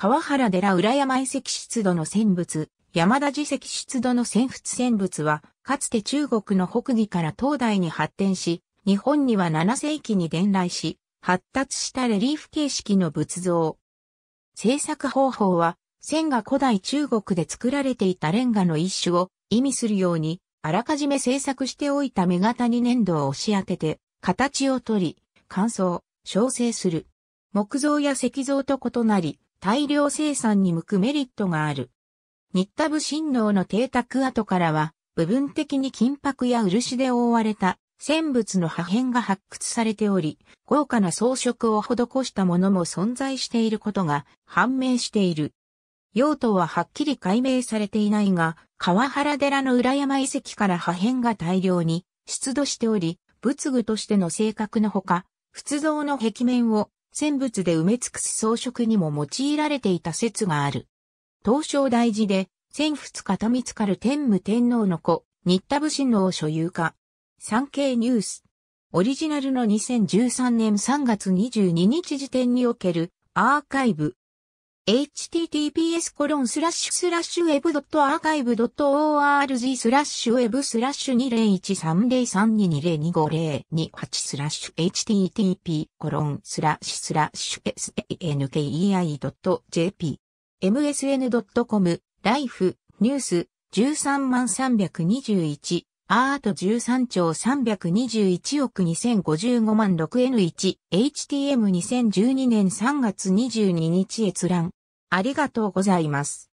川原寺浦山遺跡出土の戦物、山田寺石出土の戦仏戦物は、かつて中国の北魏から東大に発展し、日本には7世紀に伝来し、発達したレリーフ形式の仏像。制作方法は、線が古代中国で作られていたレンガの一種を意味するように、あらかじめ制作しておいた目型に粘土を押し当てて、形を取り、乾燥、調整する。木造や石像と異なり、大量生産に向くメリットがある。日田部新農の邸宅跡からは、部分的に金箔や漆で覆われた戦物の破片が発掘されており、豪華な装飾を施したものも存在していることが判明している。用途ははっきり解明されていないが、川原寺の裏山遺跡から破片が大量に出土しており、仏具としての性格のほか、仏像の壁面を戦物で埋め尽くす装飾にも用いられていた説がある。東照大寺で、千仏片見つかる天武天皇の子、新田武神の所有化。産経ニュース。オリジナルの2013年3月22日時点におけるアーカイブ。https web.archive.org web 20130322025028 http sankei.jp msn.com ライフニュース13万321アート13兆321億2055万 6N1HTM2012 年3月22日閲覧ありがとうございます。